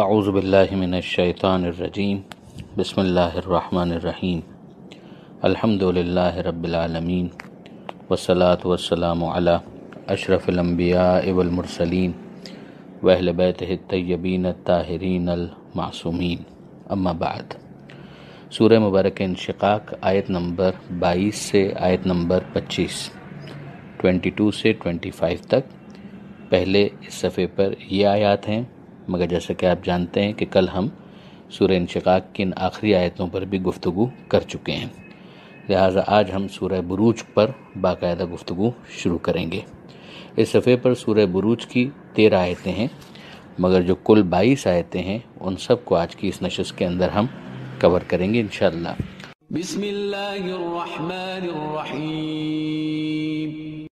आउज़बिल्लिमिनशैतानरजीम बसमीम अलहमदिल्ला रबालमीन वसलात वसलाम अशरफ़लम्बिया वलमरसलिन वहल बैतबीन ताहरीन अलमासूमीन अम्माबाद सूर मुबारक इनशाक आयत नंबर 22 से आयत नंबर 25 22 से 25 तक पहले इस सफ़े पर ये आयात हैं मगर जैसा कि आप जानते हैं कि कल हम सूर्य इनशाक की इन आखिरी आयतों पर भी गुफ्तु कर चुके हैं लिहाजा आज हम सूर्य बुरूज पर बाकायदा गुफ्तु शुरू करेंगे इस सफ़े पर सूर्य बुरूज की तेरह आयतें हैं मगर जो कुल बाईस आयतें हैं उन सब को आज की इस नशस्त के अंदर हम कवर करेंगे इन बिस्मिल्लाहिर्रहमानिर्रहीम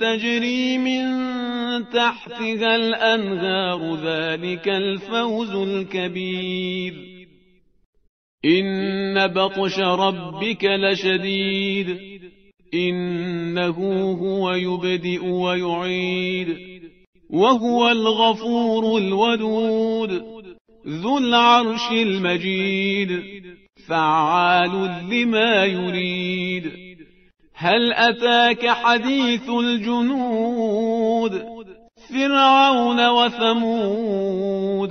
تجري من تحتها الأنهار ذلك الفوز الكبير إن بطش ربك لشديد إنه هو يبدئ ويعيد وهو الغفور الودود ذو العرش المجيد فعال لما يريد هل أتاك حديث الجنود فرعون وثمود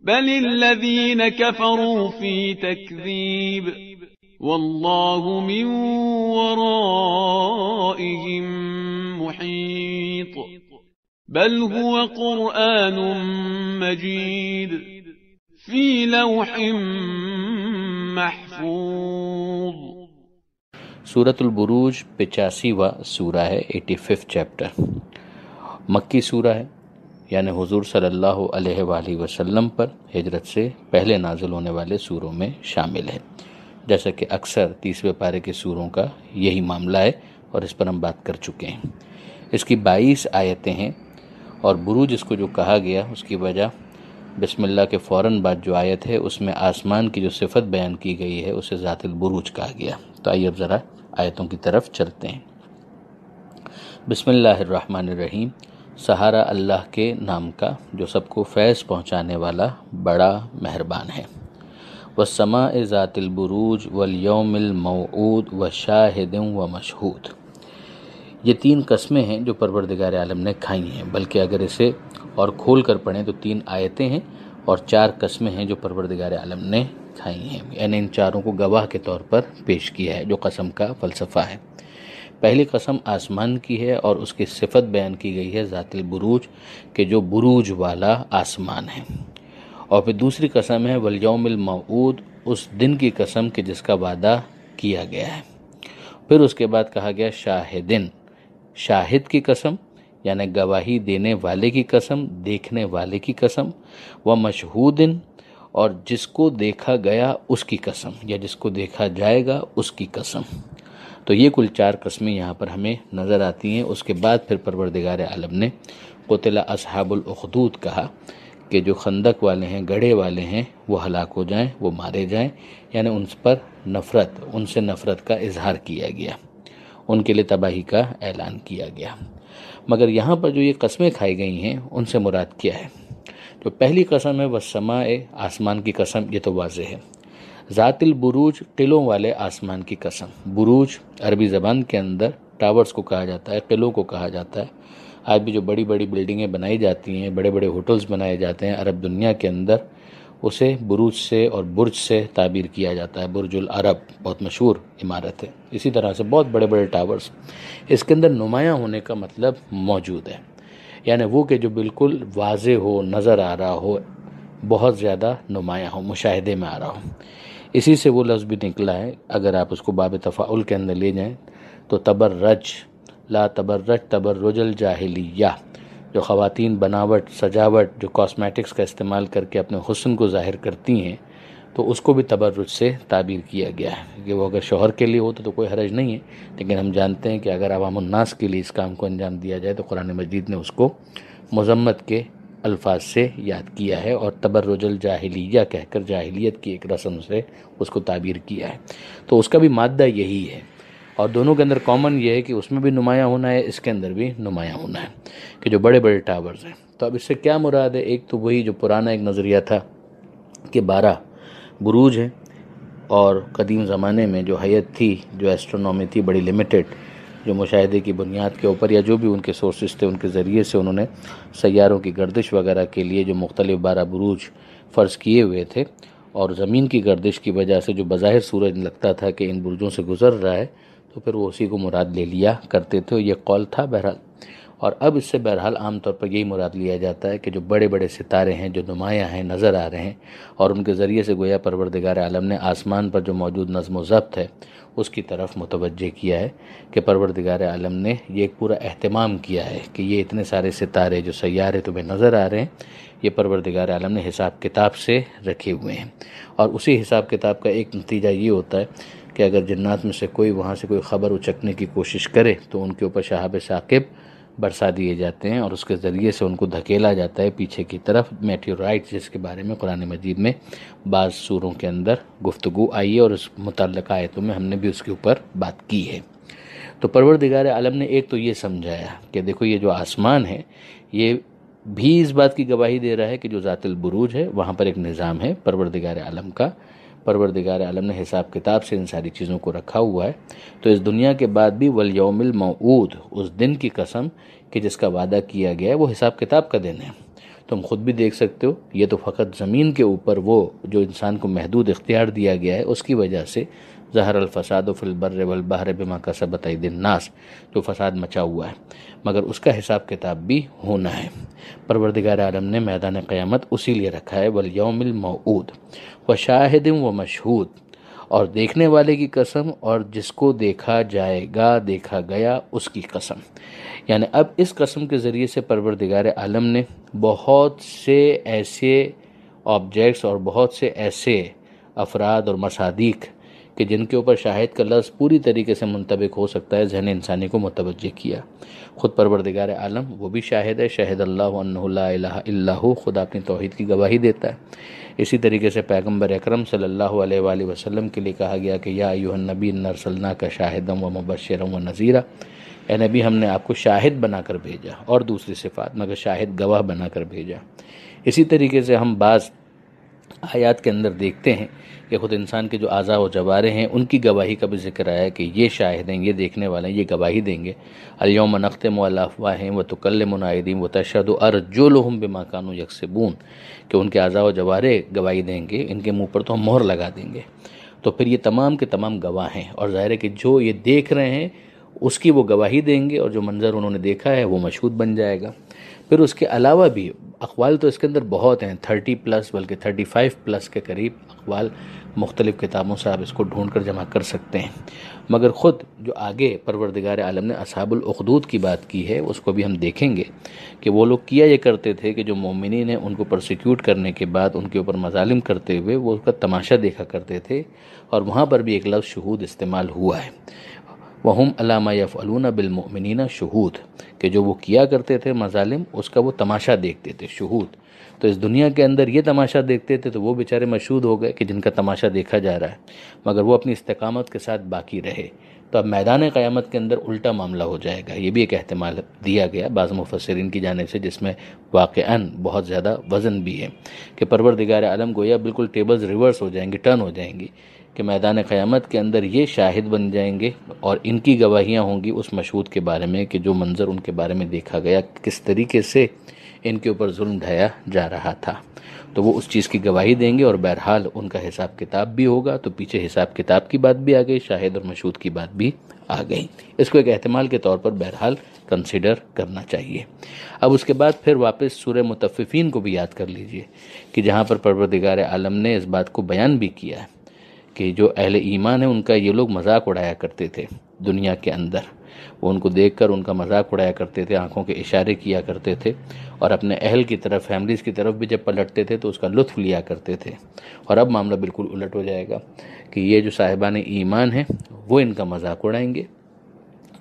بل الذين كفروا في تكذيب والله من ورائهم محيط بل هو قرآن مجيد في لوح محفوظ सूरतलबरूज पचासीवा सूरा है एटी फिफ्थ चैप्टर मक्की सूरा है यानि हुजूर सल्लल्लाहु अलैहि वसल्लम पर हजरत से पहले नाजुल होने वाले सूरों में शामिल है जैसा कि अक्सर तीसवें पारे के सूरों का यही मामला है और इस पर हम बात कर चुके हैं इसकी बाईस आयतें हैं और बुरूज इसको जो कहा गया उसकी वजह बसमिल्ला के फ़ौर बाद जो आयत है उसमें आसमान की जो सिफत बयान की गई है उसे बुरूज कहा गया तो आइए अब ज़रा आयतों की तरफ चलते हैं बसमीम सहारा अल्लाह के नाम का जो सबको फैज़ पहुँचाने वाला बड़ा मेहरबान है व समा ज़ातिल वलयमिलमूद व शाहिद व मशहूद ये तीन कस्में हैं जो परवरदिगार आलम ने खाई हैं बल्कि अगर इसे और खोल कर पढ़ें तो तीन आयतें हैं और चार कस्में हैं जो परवरदिगार आलम ने खाई हैं यानी इन चारों को गवाह के तौर पर पेश किया है जो कसम का फलसफा है पहली कसम आसमान की है और उसकी सिफत बयान की गई है ज़ातिल बुरूज के जो बुरूज वाला आसमान है और फिर दूसरी कसम है वलयमिल मऊद उस दिन की कसम के जिसका वादा किया गया है फिर उसके बाद कहा गया शाहिदिन शाहिद की कसम यानी गवाही देने वाले की कसम देखने वाले की कसम व मशहूदिन और जिसको देखा गया उसकी कसम या जिसको देखा जाएगा उसकी कसम तो ये कुल चार कस्में यहाँ पर हमें नज़र आती हैं उसके बाद फिर परवरदिगार आलम ने कोतला असहाबुलखदूद कहा कि जो खंदक वाले हैं गढ़े वाले हैं वो हलाक हो जाएं वो मारे जाएं यानी उन पर नफ़रत उनसे नफ़रत का इजहार किया गया उनके लिए तबाही का ऐलान किया गया मगर यहाँ पर जो ये कस्में खाई गई हैं उनसे मुराद किया है जो तो पहली कसम है वह समाए आसमान की कसम ये तो वाज है ज़ातिल बुरूज किलों वाले आसमान की कसम बुरूज अरबी ज़बान के अंदर टावर्स को कहा जाता है किलों को कहा जाता है आज भी जो बड़ी बड़ी बिल्डिंगें बनाई जाती हैं बड़े बड़े होटल्स बनाए जाते हैं अरब दुनिया के अंदर उसे बुरुज से और बुर्ज से ताबीर किया जाता है बुरजुल अरब बहुत मशहूर इमारत है इसी तरह से बहुत बड़े बड़े टावर्स इसके अंदर नुमाया होने का मतलब मौजूद है यानी वो कि जो बिल्कुल वाज हो नज़र आ रहा हो बहुत ज़्यादा नुमाया हो मुशाहदे में आ रहा हो इसी से वो लफ्ज़ भी निकला है अगर आप उसको बाब तफ़ाउल के अंदर ले जाएँ तो तबर्रज ला तबर्रज तबर्रजल जाहिलिया जो ख़वातीन बनावट सजावट जो कॉस्मेटिक्स का इस्तेमाल करके अपने हसन को ज़ाहिर करती हैं तो उसको भी तबरुज से ताबीर किया गया है कि वो अगर शोहर के लिए हो तो कोई हरज नहीं है लेकिन हम जानते हैं कि अगर अवामनास के लिए इस काम को अंजाम दिया जाए तो कुरान मजीद ने उसको मजम्मत के अल्फाज से याद किया है और तबरुजल जाहलिया कहकर जाहिलियत की एक रस्म से उसको ताबीर किया है तो उसका भी मादा यही है और दोनों के अंदर कॉमन ये है कि उसमें भी नुमाया होना है इसके अंदर भी नुमाया होना है कि जो बड़े बड़े टावर्स हैं तो अब इससे क्या मुराद है एक तो वही जो पुराना एक नज़रिया था कि बारह बुरूज हैं और कदीम ज़माने में जो हैत थी जो एस्ट्रोनॉमी थी बड़ी लिमिटेड जो मुशाहे की बुनियाद के ऊपर या जो भी उनके सोर्सेज थे उनके ज़रिए से उन्होंने सैारों की गर्दिश वगैरह के लिए जो मुख्तलिफ बारह बरूज फ़र्ज़ किए हुए थे और ज़मीन की गर्दिश की वजह से जो बाहिर सूरज लगता था कि इन बुरजों से गुज़र रहा है तो फिर वो उसी को मुराद ले लिया करते थे ये कौल था बहरहाल और अब इससे बहरहाल आमतौर पर यही मुराद लिया जाता है कि जो बड़े बड़े सितारे हैं जो नुमायाँ हैं नज़र आ रहे हैं और उनके ज़रिए से गोया परवरदगार आलम ने आसमान पर जो मौजूद नज़म ज़ब्त है उसकी तरफ मुतवजह किया है कि परवरदगार आलम ने ये एक पूरा अहतमाम किया है कि ये इतने सारे सितारे जो सैारे तुम्हें नज़र आ रहे हैं ये परवरदिगार आलम ने हिसाब किताब से रखे हुए हैं और उसी हिसाब किताब का एक नतीजा ये होता है कि अगर जन्नात में से कोई वहाँ से कोई ख़बर उचकने की कोशिश करे तो उनके ऊपर शहाब साकिब बरसा दिए जाते हैं और उसके ज़रिए से उनको धकेला जाता है पीछे की तरफ मेट्योराइट जिसके बारे में कुरान मजीद में बाज़ सूरों के अंदर गुफ्तु आई है और उस मुतल आयतों में हमने भी उसके ऊपर बात की है तो परवरदिगार आलम ने एक तो ये समझाया कि देखो ये जो आसमान है ये भी इस बात की गवाही दे रहा है कि जो ज़ातिल है वहाँ पर एक निज़ाम है परवरदिगार आलम का परवरदिगार आलम ने हिसाब किताब से इन सारी चीज़ों को रखा हुआ है तो इस दुनिया के बाद भी वल मऊद उस दिन की कसम कि जिसका वादा किया गया है वो हिसाब किताब का दिन है तुम खुद भी देख सकते हो ये तो फ़कत ज़मीन के ऊपर वो जो इंसान को महदूद इख्तियार दिया गया है उसकी वजह से जहर अलफसाद फिलबर बहर बिमा का दिन नास जो तो फसाद मचा हुआ है मगर उसका हिसाब किताब भी होना है परवरदिगार आलम ने मैदान क़्यामत उसी लिए रखा है यौमिल मऊद व शाहिद व मशहूद और देखने वाले की कसम और जिसको देखा जाएगा देखा गया उसकी कसम यानी अब इस कसम के ज़रिए से परवरदिगार आलम ने बहुत से ऐसे ऑब्जेक्ट्स और बहुत से ऐसे अफराद और मसादीक कि जिनके ऊपर शाहिद का लफ्ज़ पूरी तरीके से मुंतबिक हो सकता है जहन इंसानी को मुतवजह किया खुद परवरदिगार आलम वो भी शाहिद है शाहिद अल्लाह खुद अपनी तोहद की गवाही देता है इसी तरीके से पैगम्बर अक्रम सल्ला वसलम के लिए कहा गया कि या नबी नरसल्ला का शाहिदम व मुबशरम व नज़ीरा ए नबी हमने आपको शाहिद बनाकर भेजा और दूसरी सिफात मगर शाहिद गवाह बनाकर भेजा इसी तरीके से हम बाज़ आयात के अंदर देखते हैं कि ख़ुद इंसान के जो आज़ा व जवारे हैं उनकी गवाही का भी जिक्र आया कि ये शाहिद हैं ये देखने वाले हैं ये गवाही देंगे अलियम नख्तम अलाफ़ाहें व तकलमनादीम व तशद अर अरजुलहम बिमा कानू यकसबून कि उनके आज़ा व जवारे गवाही देंगे इनके मुँह पर तो हम मोहर लगा देंगे तो फिर ये तमाम के तमाम गवाह हैं और ज़ाहिर है कि जो ये देख रहे हैं उसकी वो गवाही देंगे और जो मंज़र उन्होंने देखा है वो मशहूद बन जाएगा फिर उसके अलावा भी अखबाल तो इसके अंदर बहुत हैं थर्टी प्लस बल्कि थर्टी फाइव प्लस के करीब अखबाल मुख्तलिफ़ किताबों से आप इसको ढूंढ कर जमा कर सकते हैं मगर ख़ुद जो आगे परवरदिगार आलम ने असाबुलखदूद की बात की है उसको भी हम देखेंगे कि वो लोग किया ये करते थे कि जो मोमिन ने उनको प्रोसिक्यूट करने के बाद उनके ऊपर मजालिम करते हुए वो उसका तमाशा देखा करते थे और वहाँ पर भी एक लफ्ज़ शहूद इस्तेमाल हुआ है वहम अलामा यफ़लून बिलमिन शहूद के जो वो किया करते थे मजालिम उसका वो तमाशा देखते थे शहूद तो इस दुनिया के अंदर ये तमाशा देखते थे तो वो बेचारे मशहूद हो गए कि जिनका तमाशा देखा जा रहा है मगर वो अपनी इस्तकामत के साथ बाकी रहे तो अब मैदान क़्यामत के अंदर उल्टा मामला हो जाएगा ये भी एक अहतमाल दिया गया बाज़ मुफसरन की जानब से जिसमें वाक़ बहुत ज़्यादा वज़न भी है कि परवरदिगार आलम गोया बिल्कुल टेबल्स रिवर्स हो जाएंगी टर्न हो जाएंगी कि मैदान क़्यामत के अंदर ये शाहिद बन जाएंगे और इनकी गवाहियाँ होंगी उस मशहूद के बारे में कि जो मंज़र उनके बारे में देखा गया किस तरीके से इनके ऊपर जुल्म ढाया जा रहा था तो वो उस चीज़ की गवाही देंगे और बहरहाल उनका हिसाब किताब भी होगा तो पीछे हिसाब किताब की बात भी आ गई शाहिद और मशहूद की बात भी आ गई इसको एक अहतमाल के तौर पर बहरहाल कंसिडर करना चाहिए अब उसके बाद फिर वापस सूर्य मुतफ़िफ़ीन को भी याद कर लीजिए कि जहाँ पर परवरदिगार आलम ने इस बात को बयान भी किया है कि जो अहल ईमान है उनका ये लोग मजाक उड़ाया करते थे दुनिया के अंदर वो उनको कर उनका मजाक उड़ाया करते थे आंखों के इशारे किया करते थे और अपने अहल की तरफ फैमिलीज़ की तरफ भी जब पलटते थे तो उसका लुत्फ लिया करते थे और अब मामला बिल्कुल उलट हो जाएगा कि ये जो साहिबान ईमान हैं वो इनका मजाक उड़ाएंगे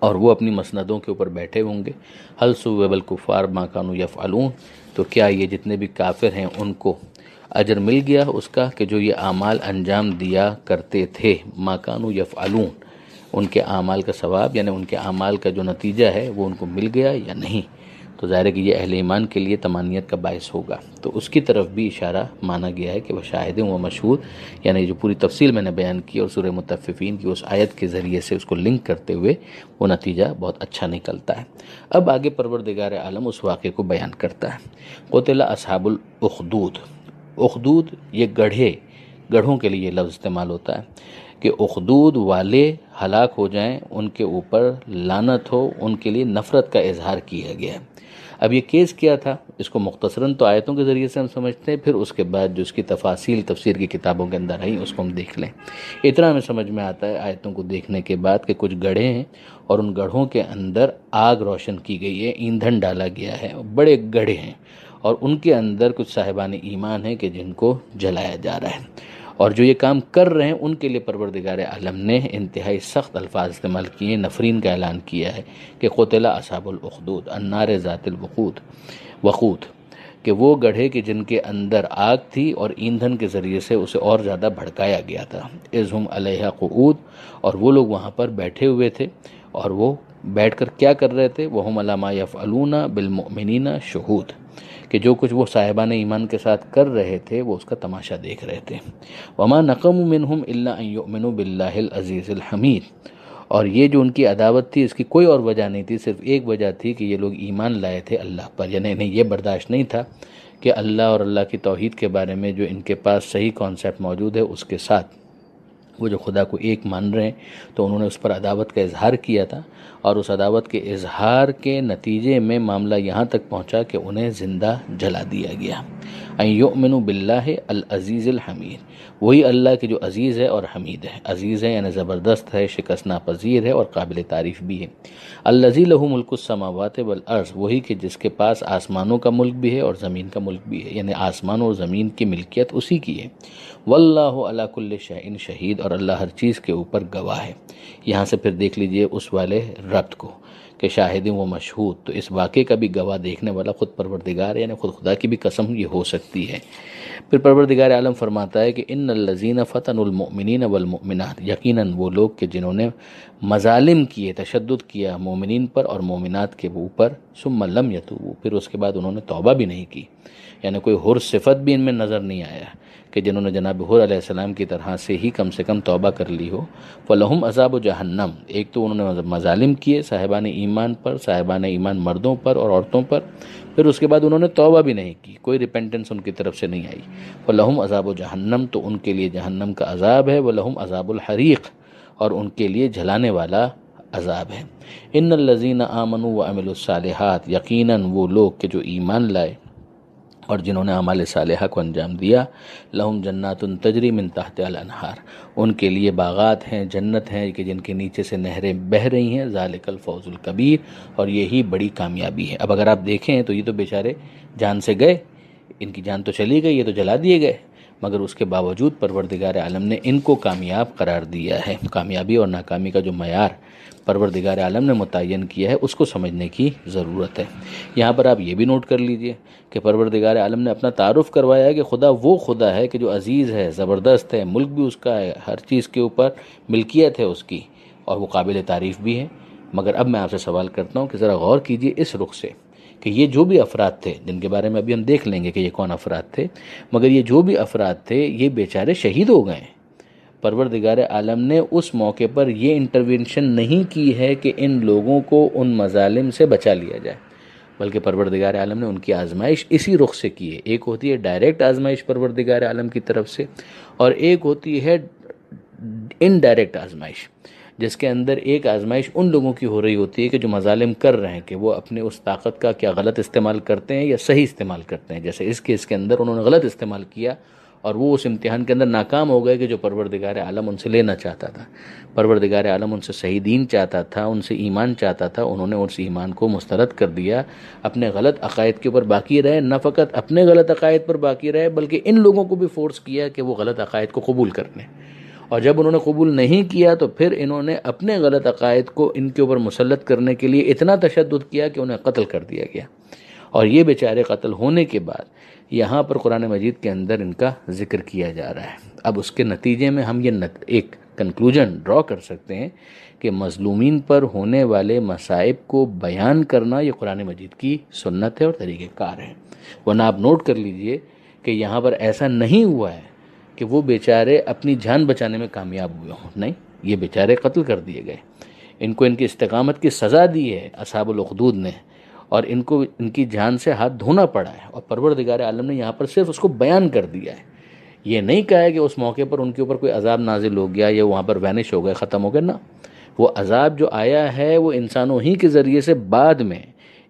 और वो अपनी मसनदों के ऊपर बैठे होंगे हल्सुबलकुफ़ार वबल कुफ़ार माकानू यफ़ालून तो क्या ये जितने भी काफिर हैं उनको अजर मिल गया उसका कि जो ये अमाल अंजाम दिया करते थे माकानू यफ़ालून उनके अमाल का सवाब यानी उनके आमाल का जो नतीजा है वो उनको मिल गया या नहीं तो ज़ाहिर है कि ये अहल ईमान के लिए तमानियत का बायस होगा तो उसकी तरफ भी इशारा माना गया है कि वह शाहिद व मशहूर यानी जो पूरी तफसील मैंने बयान की और सूर्य मुतफ़ीन की उस आयत के ज़रिए से उसको लिंक करते हुए वो नतीजा बहुत अच्छा निकलता है अब आगे परवरदिगार आलम उस वाक़े को बयान करता है कोतला असहाबुल उखदूद ये गढ़े गढ़ों के लिए लफ्ज़ इस्तेमाल होता है कि उखदूद वाले हलाक हो जाएं उनके ऊपर लानत हो उनके लिए नफ़रत का इजहार किया गया है अब ये केस क्या था इसको मुख्तसरन तो आयतों के ज़रिए से हम समझते हैं फिर उसके बाद जो इसकी तफासिल तफसीर की किताबों के अंदर आई उसको हम देख लें इतना हमें समझ में आता है आयतों को देखने के बाद कि कुछ गढ़े हैं और उन गढ़ों के अंदर आग रोशन की गई है ईंधन डाला गया है बड़े गढ़े हैं और उनके अंदर कुछ साहिबान ईमान है कि जिनको जलाया जा रहा है और जो ये काम कर रहे हैं उनके लिए परवरदिगार आलम ने इंतहाई सख्त अल्फाज इस्तेमाल किए नफरीन का ऐलान किया है कि कोतला असाबुलखदूद अन्नार ज़ातलवूद वखूत कि वो गढ़े कि जिनके अंदर आग थी और ईंधन के ज़रिए से उसे और ज़्यादा भड़काया गया था इज़ुम अलैहा कूद और वो लोग वहाँ पर बैठे हुए थे और वो बैठ कर क्या कर रहे थे वह हम अलामा यफ़लूना बिलमिनना शहूद कि जो कुछ वो साहिबान ईमान के साथ कर रहे थे वो उसका तमाशा देख रहे थे वमा नकम मिनहम अल्लामिन हमीद और ये जो उनकी अदावत थी इसकी कोई और वजह नहीं थी सिर्फ एक वजह थी कि ये लोग ईमान लाए थे अल्लाह पर यानी इन्हें ये बर्दाश्त नहीं था कि अल्लाह और अल्लाह की तोहद के बारे में जो इनके पास सही कॉन्सेप्ट मौजूद है उसके साथ वो जो खुदा को एक मान रहे हैं तो उन्होंने उस पर अदावत का इजहार किया था और उस अदावत के इजहार के नतीजे में मामला यहाँ तक पहुँचा कि उन्हें ज़िंदा जला दिया गया अयोमिन बिल्ला अल अज़ीज़ हमीद वही अल्लाह के जो अज़ीज़ है और हमीद है अज़ीज़ है यानी ज़बरदस्त है शिकस्त नापजीर है और काबिल तारीफ़ भी है अलज़ी लहू बल अर्ज़ वही कि जिसके पास आसमानों का मुल्क भी है और ज़मीन का मुल्क भी है यानी आसमान और ज़मीन की मिल्कियत उसी की है वल्लाकुल्ल शैन शहीद और अल्लाह हर चीज़ के ऊपर गवाह है यहाँ से फिर देख लीजिए उस वाले रब्त को कि शाहिद व मशहूद तो इस वाक़े का भी गवाह देखने वाला ख़ुद परवरदिगार यानी ख़ुद खुदा की भी कसम ये हो सकती है फिर परवरदिगार आलम फरमाता है कि इन लजीन फ़तनमिन वमिन यकीन वो लोग के जिन्होंने मजालिम किए तशद किया मोमिन पर और मोमिनत के ऊपर सुमलम यतूबू फिर उसके बाद उन्होंने तोबा भी नहीं की यानी कोई हुर सिफत भी इनमें नज़र नहीं आया कि जिन्होंने जनाब हुसम की तरह से ही कम से कम तौबा कर ली हो फ़लहम अजाब जहन्नम एक तो उन्होंने मजालिम किए साहिबान ईमान पर साहिबान ईमान मर्दों पर और औरतों पर फिर उसके बाद उन्होंने तौबा भी नहीं की कोई रिपेंटेंस उनकी तरफ से नहीं आई फ़लहम अजाब जहन्नम तो उनके लिए जहन्नम का अजाब है वलहम अजाबरीक और उनके लिए जलाने वाला अजाब है इन लजीन आमन व अमिलसालहत यकीन वो लोग के जो ईमान लाए और जिन्होंने अमाल सालह को अंजाम दिया लहम जन्नातन तजरी मिन तहत अनहार उनके लिए बागात हैं जन्नत हैं कि जिनके नीचे से नहरें बह रही हैं ज़ालिकल फौजुल कबीर और यही बड़ी कामयाबी है अब अगर आप देखें तो ये तो बेचारे जान से गए इनकी जान तो चली गई ये तो जला दिए गए मगर उसके बावजूद परवरदिगार आलम ने इनको कामयाब करार दिया है कामयाबी और नाकामी का जो मैार परवरदिगार आलम ने मुतन किया है उसको समझने की ज़रूरत है यहाँ पर आप ये भी नोट कर लीजिए कि परवरदिगार आलम ने अपना तारुफ करवाया है कि खुदा वो खुदा है कि जो अज़ीज़ है ज़बरदस्त है मुल्क भी उसका है हर चीज़ के ऊपर मिल्कियत है उसकी और वो काबिल तारीफ़ भी है मगर अब मैं आपसे सवाल करता हूँ कि ज़रा गौर कीजिए इस रुख से कि ये जो भी अफराद थे जिनके बारे में अभी हम देख लेंगे कि ये कौन अफराद थे मगर ये जो भी अफराद थे ये बेचारे शहीद हो गए परवरदिगार आलम ने उस मौके पर यह इंटरवेंशन नहीं की है कि इन लोगों को उन मजालिम से बचा लिया जाए बल्कि परवरदिगार आलम ने उनकी आजमाइश इसी रुख से की है एक होती है डायरेक्ट आजमाइश परवरदिगार आलम की तरफ से और एक होती है इनडायरेक्ट आजमाइश जिसके अंदर एक आजमाइश उन लोगों की हो रही होती है कि जो मजालिम कर रहे हैं कि वो अपने उस ताकत का क्या गलत इस्तेमाल करते हैं या सही इस्तेमाल करते हैं जैसे इस केस के अंदर उन्होंने गलत इस्तेमाल किया और वो उस इम्तहान के अंदर नाकाम हो गए कि जो परवरदिगार आलम उनसे लेना चाहता था परवरदिगार आलम उनसे सही दीन चाहता था उनसे ईमान चाहता था उन्होंने उस ईमान को मुस्तरद कर दिया अपने गलत अकायद के ऊपर बाकी रहे न फ़कत अपने गलत अकायद पर बाकी रहे बल्कि इन लोगों को भी फोर्स किया कि वो गलत अकायद को कबूल कर लें और जब उन्होंने कबूल नहीं किया तो फिर इन्होंने अपने गलत अकायद को इनके ऊपर मुसलत करने के लिए इतना तशद किया कि उन्हें कत्ल कर दिया गया और ये बेचारे कत्ल होने के बाद यहाँ पर कुरान मजीद के अंदर इनका जिक्र किया जा रहा है अब उसके नतीजे में हम ये नत, एक कंक्लूजन ड्रॉ कर सकते हैं कि मजलूमिन पर होने वाले मसाइब को बयान करना ये कुरान मजीद की सुन्नत है और तरीक़ार है वरना आप नोट कर लीजिए कि यहाँ पर ऐसा नहीं हुआ है कि वो बेचारे अपनी जान बचाने में कामयाब हुए हों नहीं ये बेचारे कत्ल कर दिए गए इनको इनकी इस्तकामत की सज़ा दी है असाबलखदूद ने और इनको इनकी जान से हाथ धोना पड़ा है और परवरदिगार आलम ने यहाँ पर सिर्फ उसको बयान कर दिया है ये नहीं कहा है कि उस मौके पर उनके ऊपर कोई अजाब नाजिल हो गया या वहाँ पर वैनिश हो गया ख़त्म हो गया ना वो अजाब जो आया है वो इंसानों ही के ज़रिए से बाद में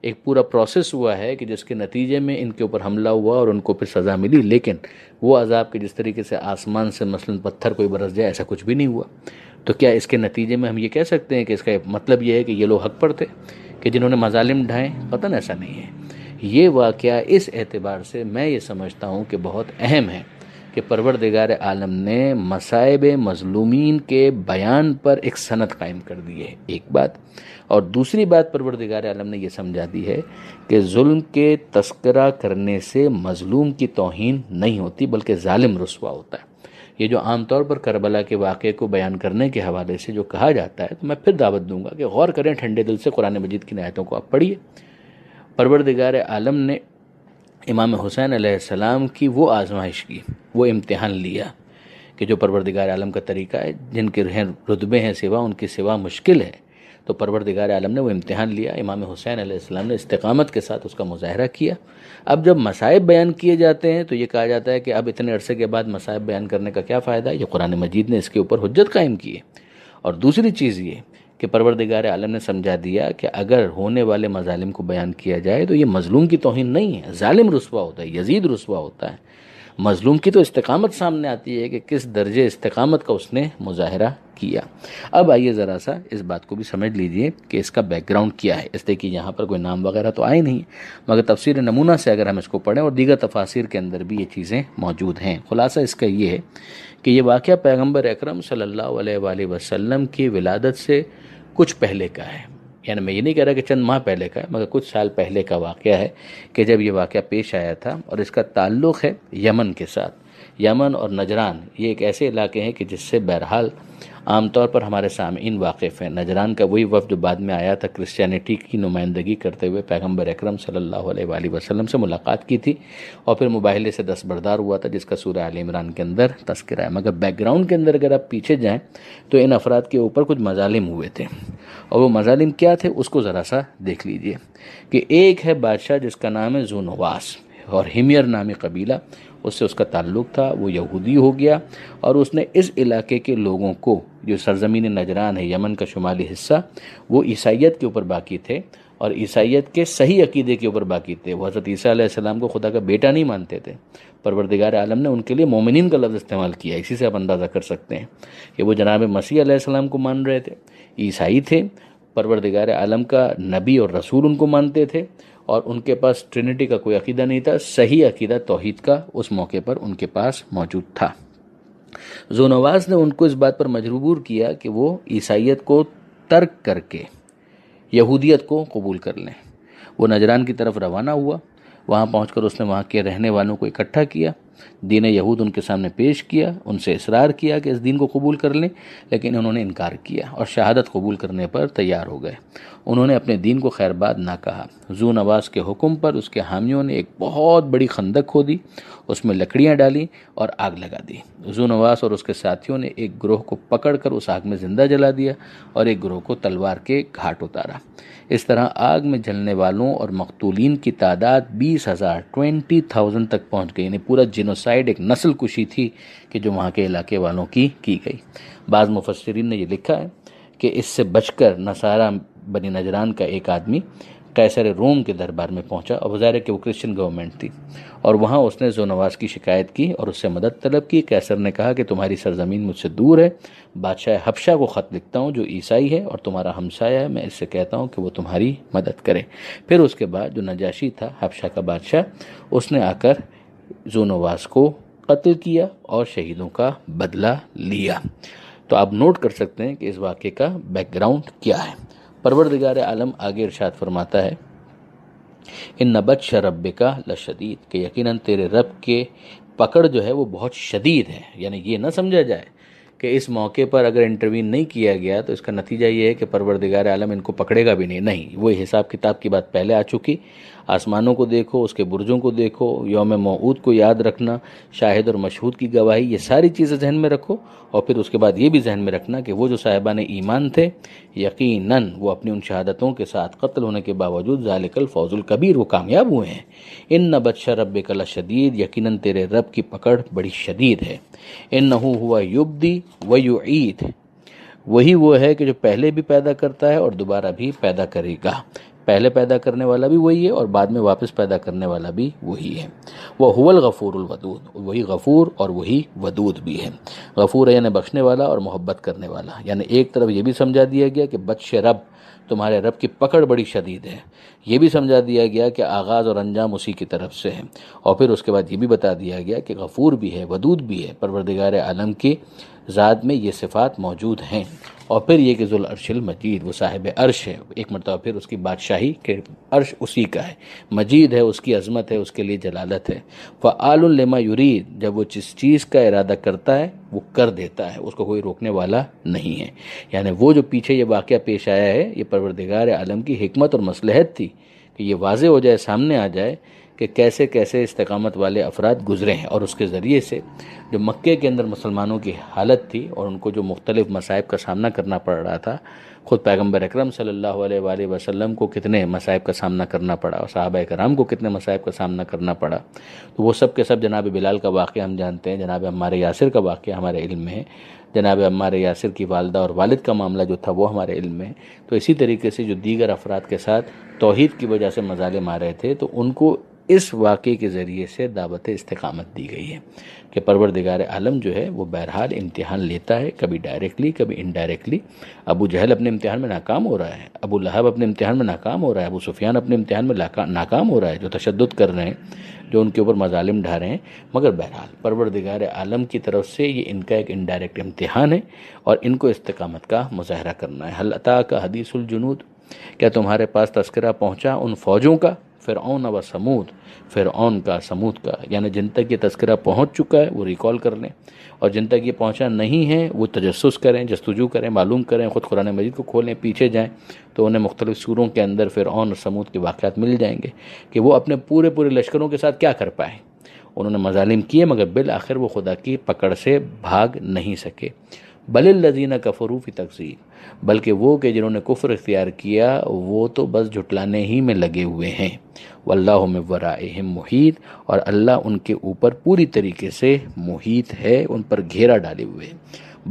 एक पूरा प्रोसेस हुआ है कि जिसके नतीजे में इनके ऊपर हमला हुआ और उनको फिर सज़ा मिली लेकिन वो अजाब के जिस तरीके से आसमान से मसलन पत्थर कोई बरस जाए ऐसा कुछ भी नहीं हुआ तो क्या इसके नतीजे में हम ये कह सकते हैं कि इसका मतलब ये है कि ये लोग हक पर थे कि जिन्होंने मजालिम ढाएँ पता ऐसा नहीं है ये वाक़ इस एतबार से मैं ये समझता हूँ कि बहुत अहम है कि परवरदिगार आलम ने मसायब मज़लूमीन के बयान पर एक सनत कायम कर दी है एक बात और दूसरी बात परवरदिगार आलम ने यह समझा दी है कि जुल्म के तस्करा करने से मजलूम की तोहन नहीं होती बल्कि ालिम रसुआ होता है ये जो आमतौर पर करबला के वाक़े को बयान करने के हवाले से जो कहा जाता है तो मैं फिर दावत दूंगा कि गौर करें ठंडे दिल से कुरान मजीद की नायतों को आप पढ़िए परवरदिगार आलम ने इमाम हुसैन आसमाम की वो आजमाइश की वो इम्तहान लिया कि जो परवरदिगार आलम का तरीका है जिनके रहें रुतबे हैं सिवा उनकी सिवा मुश्किल है तो परवरदिगार आलम ने वो इम्तहान लिया इमाम हुसैन आसमाम ने इस्तकामत के साथ उसका मुजाहरा किया अब जब मसाइब बयान किए जाते हैं तो ये कहा जाता है कि अब इतने अरसे के बाद मसाइब बयान करने का क्या फ़ायदा है ये कुरान मजीद ने इसके ऊपर हजत कायम की है और दूसरी चीज़ ये कि परवरदिगार आलम ने समझा दिया कि अगर होने वाले मजालिम को बयान किया जाए तो ये मजलूम की तोहन नहीं है ालिम रसवा होता है यजीद रसवा होता है मज़लूम की तो इस्तकामत सामने आती है कि किस दर्जे इस्तकामत का उसने मुजाहरा किया अब आइए ज़रा सा इस बात को भी समझ लीजिए कि इसका बैकग्राउंड क्या है इसलिए कि यहाँ पर कोई नाम वगैरह तो आए नहीं मगर तफसर नमूना से अगर हम इसको पढ़ें और दीगर तफासिर के अंदर भी ये चीज़ें मौजूद हैं खुलासा इसका ये है कि ये वाक़ पैगम्बर अक्रम सल्ला वसम की विलादत से कुछ पहले का है यानी मैं ये नहीं कह रहा कि चंद माह पहले का है मगर कुछ साल पहले का वाक़ है कि जब ये वाक़ पेश आया था और इसका ताल्लुक़ है यमन के साथ यमन और नजरान ये एक ऐसे इलाके हैं कि जिससे बहरहाल आमतौर पर हमारे सामने इन वाकफ़ हैं नजरान का वही जो बाद में आया था क्रिश्चियनिटी की नुमाइंदगी करते हुए पैगम्बर अक्रम सल्ला वसलम से मुलाकात की थी और फिर मुबाहले से दस्तबरदार हुआ था जिसका सूर्य आल इमरान के अंदर तस्करा है मगर बैकग्राउंड के अंदर अगर आप पीछे जाएँ तो इन अफराद के ऊपर कुछ मजालिम हुए थे और वो मजालिम क्या थे उसको ज़रा सा देख लीजिए कि एक है बादशाह जिसका नाम है जूनवास और हिमियर नामी कबीला उससे उसका ताल्लुक़ था वो यहूदी हो गया और उसने इस इलाके के लोगों को जो सरजमीन नजरान है यमन का शुमाली हिस्सा वो ईसाइत के ऊपर बाकी थे और ईसाइत के सही अकीदे के ऊपर बाकी थे वो हज़रत ईसा को खुदा का बेटा नहीं मानते थे परवरदिगार आलम ने उनके लिए मोमिन का लफ्ज़ इस्तेमाल किया इसी से आप अंदाज़ा कर सकते हैं कि वो जनाब मसीह आसमाम को मान रहे थे ईसाई थे परवरदिगार आलम का नबी और रसूल उनको मानते थे और उनके पास ट्रिनिटी का कोई अकीदा नहीं था सही अकीदा तोहहीद का उस मौके पर उनके पास मौजूद था नवाज़ ने उनको इस बात पर मजबूर किया कि वो ईसाइत को तर्क करके यहूदियत को कबूल कर लें वो नजरान की तरफ रवाना हुआ वहाँ पहुँच उसने वहाँ के रहने वालों को इकट्ठा किया दीन यहूद उनके सामने पेश किया उनसे इसरार किया कि इस दीन को कबूल कर लें लेकिन उन्होंने इनकार किया और शहादत कबूल करने पर तैयार हो गए उन्होंने अपने दीन को खैरबाद ना कहा जू नवाज़ के हुक्म पर उसके हामियों ने एक बहुत बड़ी खंदक खो दी उसमें लकड़ियाँ डाली और आग लगा दी जू नवाज़ और उसके साथियों ने एक ग्रोह को पकड़कर उस आग में ज़िंदा जला दिया और एक ग्रोह को तलवार के घाट उतारा इस तरह आग में जलने वालों और मकतूलिन की तादाद बीस हज़ार ट्वेंटी थाउजेंड तक पहुँच गई यानी पूरा जिन जिनोसाइड एक नस्ल कुशी थी कि जो वहाँ के इलाके वालों की की गई बाज़ मुफसरीन ने यह लिखा है कि इससे बचकर नसारा बनी नजरान का एक आदमी कैसर रोम के दरबार में पहुंचा और वजारे कि वो क्रिश्चियन गवर्नमेंट थी और वहाँ उसने जोनवास की शिकायत की और उससे मदद तलब की कैसर ने कहा कि तुम्हारी सरजमीन मुझसे दूर है बादशाह हबशा को ख़त लिखता हूँ जो ईसाई है और तुम्हारा हमसाया है मैं इससे कहता हूँ कि वो तुम्हारी मदद करे फिर उसके बाद जो नजाशी था हबशा का बादशाह उसने आकर जोनोवास को कत्ल किया और शहीदों का बदला लिया तो आप नोट कर सकते हैं कि इस वाक्य का बैकग्राउंड क्या है परवरदिगार आलम आगे इरशाद फरमाता है इन नबद रब का लशदीद के यकीन तेरे रब के पकड़ जो है वो बहुत शदीद है यानी ये ना समझा जाए कि इस मौके पर अगर इंटरव्यू नहीं किया गया तो इसका नतीजा ये है कि परवरदिगार आलम इनको पकड़ेगा भी नहीं नहीं वो हिसाब किताब की बात पहले आ चुकी आसमानों को देखो उसके बुर्जों को देखो योम मऊद को याद रखना शाहिद और मशहूद की गवाही ये सारी चीज़ें जहन में रखो और फिर उसके बाद ये भी जहन में रखना कि वो जो साहिबान ईमान थे यकीनन वो अपनी उन शहादतों के साथ कत्ल होने के बावजूद जालिकल फौजुल कबीर वो कामयाब हुए हैं इन न बदशा रब कला शदीद यकीन तेरे रब की पकड़ बड़ी शदीद है इन नहू हुआ युबदी व युईद वही वो है कि जो पहले भी पैदा करता है और दोबारा भी पैदा करेगा पहले पैदा करने वाला भी वही है और बाद में वापस पैदा करने वाला भी वही है वह हुवल वदूद वही गफ़ूर और वही वदूद भी है गफ़ूर यानी बख्शने वाला और मोहब्बत करने वाला यानी एक तरफ यह भी समझा दिया गया कि बदश रब तुम्हारे रब की पकड़ बड़ी शदीद है ये भी समझा दिया गया कि आगाज़ और अंजाम उसी की तरफ से है और फिर उसके बाद ये भी बता दिया गया कि गफ़ूर भी है वदूद भी है परवरदिगार आलम की ज़ात में ये सिफ़ात मौजूद हैं और फिर ये कि ज़ुलअर्शिल मजीद वो साहिब अर्श है एक मरतबा फिर उसकी बादशाही के अर्श उसी का है मजीद है उसकी अजमत है उसके लिए जलालत है व आलमा युरीद जब वो जिस चीज़ का इरादा करता है वो कर देता है उसको कोई रोकने वाला नहीं है यानि वो जो पीछे ये वाक़ पेश आया है ये परवरदिगार आलम की हमत और मसलहत थी कि ये वाज हो जाए सामने आ जाए कि कैसे कैसे इस्तकामत वाले अफराद गुजरे हैं और उसके ज़रिए से जो मक्के के अंदर मुसलमानों की हालत थी और उनको जो मुख्तलिफ़ मसाइब का सामना करना पड़ रहा था ख़ुद पैगम्बर अक्रम सल्ला वसलम को कितने मसाइब का सामना करना पड़ा और साहब कराम को कितने मसाइब का सामना करना पड़ा तो वो सब के सब जनाब बिलाल का वाक़ हम जानते हैं जनाब हमारे यासिर का वाक़ हमारे इल्म में है जनाब अम्मा यासिर की वालदा और वालिद का मामला जो था वो हमारे इल्म में तो इसी तरीके से जो दीगर अफराद के साथ तोहद की वजह से मजाले मार रहे थे तो उनको इस वाक़े के ज़रिए से दावत इस्तकामत दी गई है कि परवरदिगार आलम जो है वो बहरहाल इम्तहान लेता है कभी डायरेक्टली कभी इनडायरेक्टली अबू जहल अपने इम्तहान में नाकाम हो रहा है अबू लहब अपने इम्तहान में नाकाम हो रहा है अबू सुफियान अपने इम्तहान में नाकाम हो रहा है जो तशद कर रहे हैं जो उनके ऊपर मजालिम ढा रहे हैं मगर बहरहाल परवरदिगार आलम की तरफ से ये इनका एक इनडायरेक्ट इम्तहान है और इनको इस्तकामत का मुजाहरा करना है हल्ता का हदीसुलजनूद क्या तुम्हारे पास तस्करा पहुँचा उन फ़ौजों का फिर ऑन अवर समूद ऑन का समूद का यानी जिन तक ये तस्करा पहुँच चुका है वो रिकॉल कर लें और जिन तक ये पहुँचा नहीं है वो तजस करें जस्तजू करें मालूम करें ख़ुद कुरान मजीद को खोलें पीछे जाएँ तो उन्हें मुख्तलिफ़ सूरों के अंदर फिर ऑन और समूद के वाक़ात मिल जाएंगे कि वो अपने पूरे पूरे लश्करों के साथ क्या कर पाए उन्होंने मजालिम किए मगर बिल आखिर वो खुदा की पकड़ से भाग नहीं सके बल लजीना कफरूफ़ी तकजीब बल्कि वो के जिन्होंने कुफर इख्तियार किया वो तो बस झुटलाने ही में लगे हुए हैं वल्लाह में वराम मुहित और अल्लाह उनके ऊपर पूरी तरीके से मुहित है उन पर घेरा डाले हुए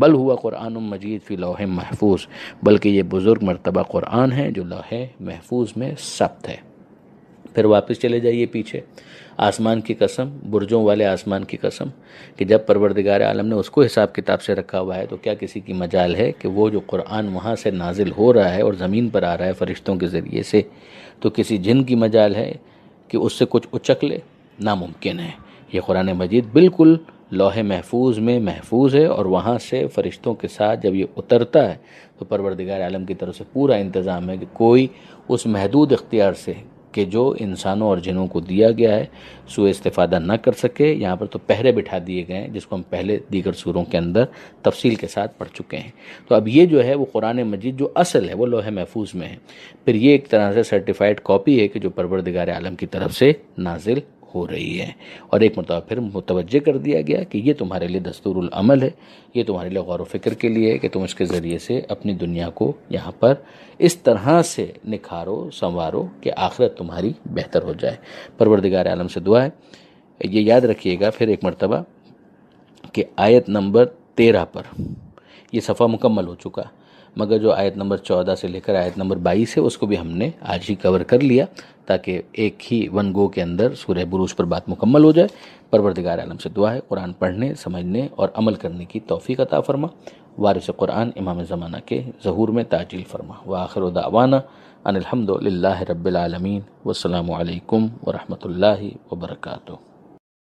बल हुआ कुरान मजीद फ़ी लोह महफूज बल्कि ये बुज़ुर्ग मरतबा कुरान है जो लोह महफूज में सब्त है फिर वापस चले जाइए पीछे आसमान की कसम बुरजों वाले आसमान की कसम कि जब परवरदिगार आलम ने उसको हिसाब किताब से रखा हुआ है तो क्या किसी की मजाल है कि वो जो कुरान वहाँ से नाजिल हो रहा है और ज़मीन पर आ रहा है फरिश्तों के ज़रिए से तो किसी जिन की मजाल है कि उससे कुछ उचक ले नामुमकिन है ये कुरान मजीद बिल्कुल लोहे महफूज में महफूज है और वहाँ से फरिश्तों के साथ जब ये उतरता है तो परवरदिगार आलम की तरफ से पूरा इंतज़ाम है कि कोई उस महदूद इख्तियार से कि जो इंसानों और जिनों को दिया गया है सो इस्तेफादा न कर सके यहाँ पर तो पहरे बिठा दिए गए हैं जिसको हम पहले दीगर सूरों के अंदर तफसील के साथ पढ़ चुके हैं तो अब ये जो है वो कुरान मजीद जो असल है वो लोहे महफूज में है फिर ये एक तरह से सर्टिफाइड कॉपी है कि जो परवरदिगार आलम की तरफ से नाजिल हो रही है और एक मरतबा फिर मुतवजह कर दिया गया कि ये तुम्हारे लिए दस्तूर अमल है ये तुम्हारे लिए गौर फिक्र के लिए है कि तुम इसके ज़रिए से अपनी दुनिया को यहाँ पर इस तरह से निखारो संवारो कि आखिरत तुम्हारी बेहतर हो जाए परवरदिगार आलम से दुआ है ये याद रखिएगा फिर एक मरतबा कि आयत नंबर तेरह पर यह सफ़ा मुकम्मल हो चुका मगर जो आयत नंबर चौदह से लेकर आयत नंबर बाईस है उसको भी हमने आज ही कवर कर लिया ताकि एक ही वन गो के अंदर सूर्य बुरूज पर बात मुकम्मल हो जाए परवरदिगार आलम से दुआ है कुरान पढ़ने समझने और अमल करने की तोफ़ी अता फरमा वारिस कुरान इमाम ज़माना के जहूर में ताजील फरमा व आखिर दावाना अनिलहमदिल्ला रबालमीन वसलम वरहमल वर्का